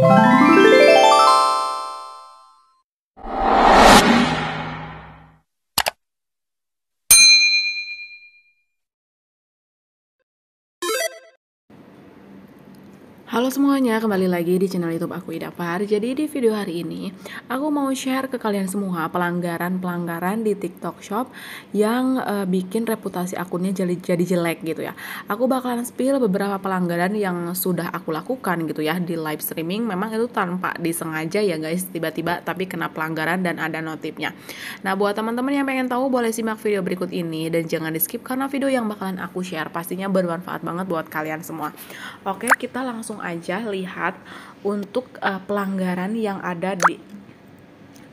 Bye. Halo semuanya, kembali lagi di channel YouTube aku Ida Far Jadi di video hari ini, aku mau share ke kalian semua pelanggaran-pelanggaran di TikTok Shop yang uh, bikin reputasi akunnya jadi, jadi jelek gitu ya. Aku bakalan spill beberapa pelanggaran yang sudah aku lakukan gitu ya di live streaming. Memang itu tanpa disengaja ya guys, tiba-tiba tapi kena pelanggaran dan ada notifnya. Nah buat teman-teman yang pengen tahu boleh simak video berikut ini dan jangan di skip karena video yang bakalan aku share pastinya bermanfaat banget buat kalian semua. Oke, kita langsung aja lihat untuk uh, pelanggaran yang ada di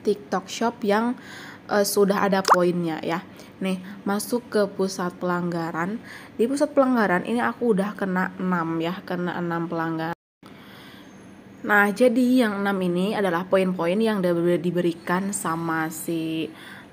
TikTok Shop yang uh, sudah ada poinnya ya. Nih, masuk ke pusat pelanggaran. Di pusat pelanggaran ini aku udah kena 6 ya, kena 6 pelanggaran. Nah, jadi yang enam ini adalah poin-poin yang diberikan sama si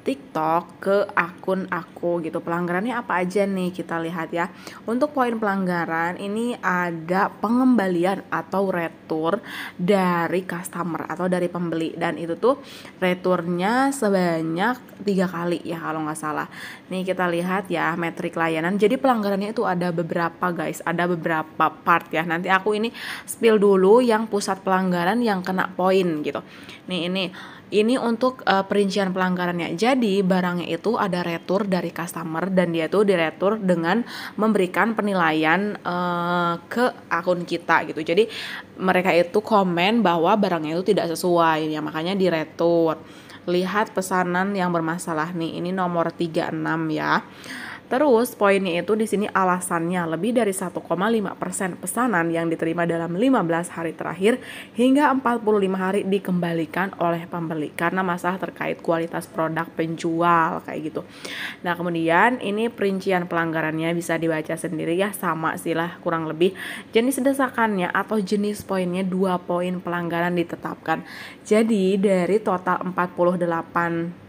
TikTok ke akun aku gitu. Pelanggarannya apa aja nih kita lihat ya. Untuk poin pelanggaran ini ada pengembalian atau retur dari customer atau dari pembeli dan itu tuh returnya sebanyak tiga kali ya kalau nggak salah. Nih kita lihat ya metrik layanan. Jadi pelanggarannya itu ada beberapa guys, ada beberapa part ya. Nanti aku ini spill dulu yang pusat pelanggaran yang kena poin gitu. Nih ini ini untuk uh, perincian pelanggarannya. Jadi barangnya itu ada retur dari customer dan dia itu diretur dengan memberikan penilaian uh, ke akun kita gitu. Jadi mereka itu komen bahwa barangnya itu tidak sesuai, ya makanya diretur. Lihat pesanan yang bermasalah nih. Ini nomor 36 ya Terus poinnya itu di sini alasannya lebih dari 1,5% pesanan yang diterima dalam 15 hari terakhir hingga 45 hari dikembalikan oleh pembeli karena masalah terkait kualitas produk penjual kayak gitu. Nah, kemudian ini perincian pelanggarannya bisa dibaca sendiri ya sama silah kurang lebih jenis desakannya atau jenis poinnya dua poin pelanggaran ditetapkan. Jadi dari total 48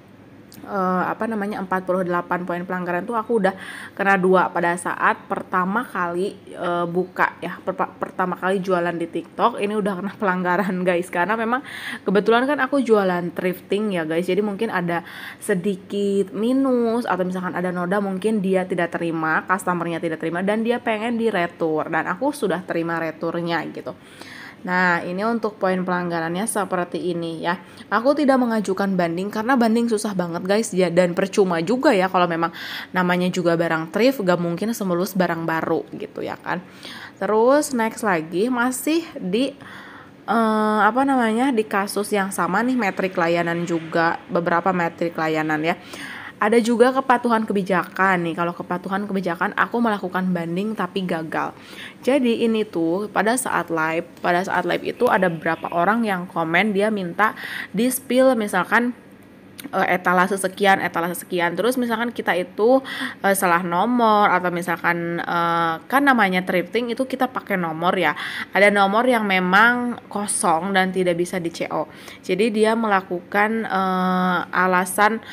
eh, apa namanya 48 poin pelanggaran tuh aku udah kena dua pada saat pertama kali eh, buka ya per pertama kali jualan di TikTok ini udah kena pelanggaran guys karena memang kebetulan kan aku jualan thrifting ya guys jadi mungkin ada sedikit minus atau misalkan ada noda mungkin dia tidak terima customernya tidak terima dan dia pengen di diretur dan aku sudah terima returnya gitu Nah, ini untuk poin pelanggarannya seperti ini ya. Aku tidak mengajukan banding karena banding susah banget guys ya dan percuma juga ya kalau memang namanya juga barang thrift gak mungkin semulus barang baru gitu ya kan. Terus next lagi masih di eh, apa namanya di kasus yang sama nih metrik layanan juga beberapa metrik layanan ya ada juga kepatuhan kebijakan nih. Kalau kepatuhan kebijakan aku melakukan banding tapi gagal. Jadi ini tuh pada saat live, pada saat live itu ada beberapa orang yang komen dia minta di spill misalkan eh, etalase sekian, etalase sekian. Terus misalkan kita itu uh, salah nomor atau misalkan uh, kan namanya thrifting itu kita pakai nomor ya. Ada nomor yang memang kosong dan tidak bisa di CO. Jadi dia melakukan uh, alasan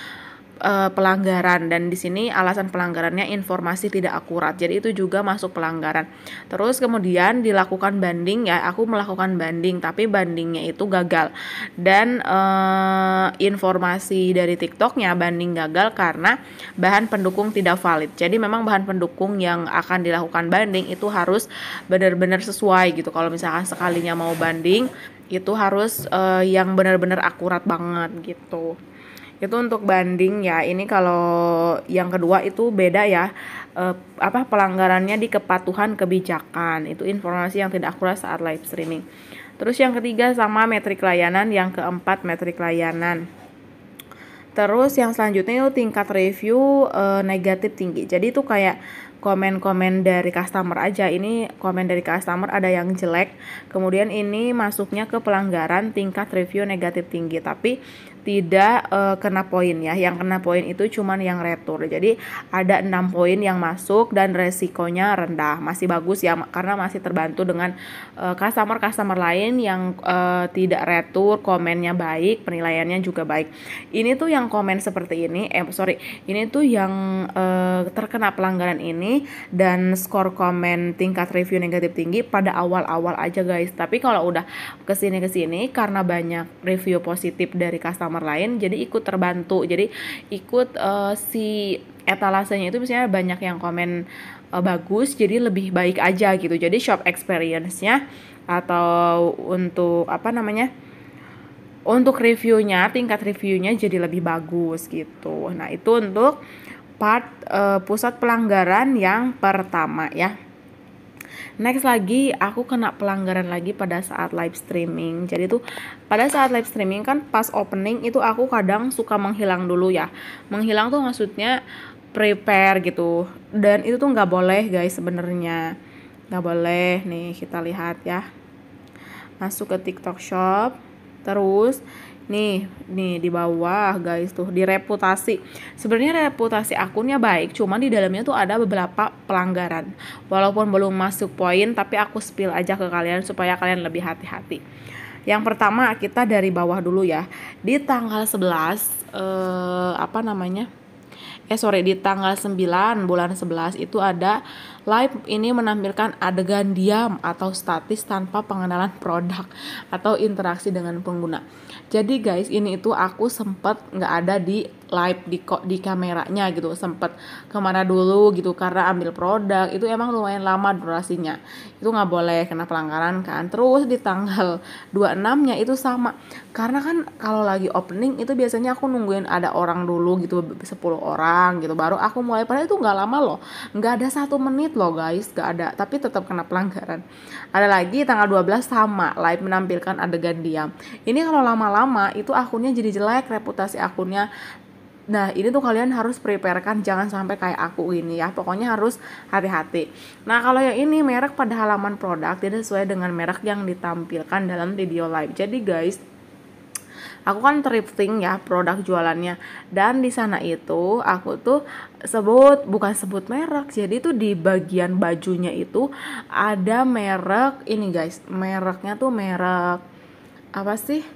uh, pelanggaran dan di sini alasan pelanggarannya informasi tidak akurat. Jadi itu juga masuk pelanggaran. Terus kemudian dilakukan banding ya, aku melakukan banding tapi bandingnya itu gagal. Dan uh, informasi dari TikToknya banding gagal karena bahan pendukung tidak valid. Jadi memang bahan pendukung yang akan dilakukan banding itu harus benar-benar sesuai gitu. Kalau misalkan sekalinya mau banding itu harus uh, yang benar-benar akurat banget gitu itu untuk banding ya ini kalau yang kedua itu beda ya e, apa pelanggarannya di kepatuhan kebijakan itu informasi yang tidak akurat saat live streaming terus yang ketiga sama metrik layanan yang keempat metrik layanan terus yang selanjutnya itu tingkat review e, negatif tinggi jadi itu kayak komen-komen dari customer aja. Ini komen dari customer ada yang jelek. Kemudian ini masuknya ke pelanggaran tingkat review negatif tinggi. Tapi tidak uh, kena poin ya. Yang kena poin itu cuman yang retur. Jadi ada enam poin yang masuk dan resikonya rendah. Masih bagus ya karena masih terbantu dengan eh, customer-customer uh, lain yang uh, tidak retur, komennya baik, penilaiannya juga baik. Ini tuh yang komen seperti ini, eh sorry, ini tuh yang uh, terkena pelanggaran ini dan skor komen tingkat review negatif tinggi pada awal-awal aja guys. Tapi kalau udah kesini kesini karena banyak review positif dari customer customer lain jadi ikut terbantu jadi ikut uh, si etalasenya itu misalnya banyak yang komen uh, bagus jadi lebih baik aja gitu jadi shop experience-nya atau untuk apa namanya untuk reviewnya tingkat reviewnya jadi lebih bagus gitu nah itu untuk part uh, pusat pelanggaran yang pertama ya next lagi aku kena pelanggaran lagi pada saat live streaming jadi tuh pada saat live streaming kan pas opening itu aku kadang suka menghilang dulu ya menghilang tuh maksudnya prepare gitu dan itu tuh nggak boleh guys sebenarnya nggak boleh nih kita lihat ya masuk ke TikTok Shop terus Nih, nih di bawah guys tuh di reputasi. Sebenarnya reputasi akunnya baik, cuman di dalamnya tuh ada beberapa pelanggaran. Walaupun belum masuk poin, tapi aku spill aja ke kalian supaya kalian lebih hati-hati. Yang pertama kita dari bawah dulu ya. Di tanggal 11 eh apa namanya? eh sorry di tanggal 9 bulan 11 itu ada live ini menampilkan adegan diam atau statis tanpa pengenalan produk atau interaksi dengan pengguna. Jadi guys ini itu aku sempat nggak ada di live di di kameranya gitu sempet kemana dulu gitu karena ambil produk itu emang lumayan lama durasinya itu nggak boleh kena pelanggaran kan terus di tanggal 26 nya itu sama karena kan kalau lagi opening itu biasanya aku nungguin ada orang dulu gitu 10 orang gitu baru aku mulai pada itu nggak lama loh nggak ada satu menit loh guys nggak ada tapi tetap kena pelanggaran ada lagi tanggal 12 sama live menampilkan adegan diam ini kalau lama-lama itu akunnya jadi jelek reputasi akunnya Nah, ini tuh kalian harus preparekan jangan sampai kayak aku ini ya. Pokoknya harus hati-hati. Nah, kalau yang ini merek pada halaman produk tidak sesuai dengan merek yang ditampilkan dalam video live. Jadi guys, aku kan thrifting ya produk jualannya dan di sana itu aku tuh sebut bukan sebut merek jadi tuh di bagian bajunya itu ada merek ini guys mereknya tuh merek apa sih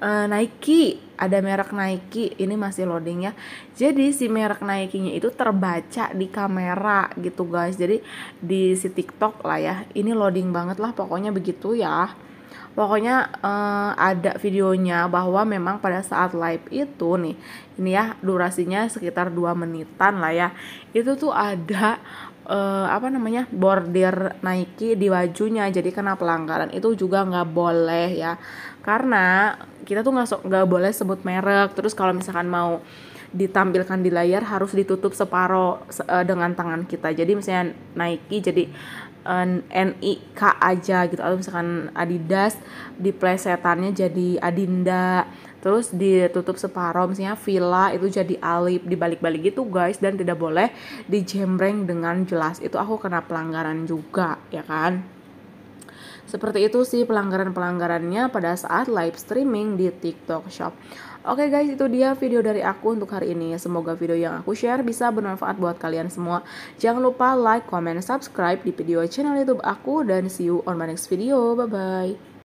uh, Nike ada merek Nike ini masih loading ya jadi si merek Nike-nya itu terbaca di kamera gitu guys jadi di si TikTok lah ya ini loading banget lah pokoknya begitu ya pokoknya uh, ada videonya bahwa memang pada saat live itu nih ini ya durasinya sekitar 2 menitan lah ya itu tuh ada uh, apa namanya bordir Nike di bajunya jadi kena pelanggaran itu juga nggak boleh ya karena kita tuh nggak nggak boleh sebut merek terus kalau misalkan mau ditampilkan di layar harus ditutup separo uh, dengan tangan kita jadi misalnya Nike jadi uh, eh, NIK aja gitu atau misalkan Adidas di plesetannya jadi Adinda terus ditutup separoh misalnya villa itu jadi alip dibalik-balik gitu guys dan tidak boleh dijembreng dengan jelas itu aku kena pelanggaran juga ya kan seperti itu sih pelanggaran-pelanggarannya pada saat live streaming di TikTok Shop. Oke okay guys, itu dia video dari aku untuk hari ini. Semoga video yang aku share bisa bermanfaat buat kalian semua. Jangan lupa like, comment, subscribe di video channel YouTube aku dan see you on my next video. Bye bye.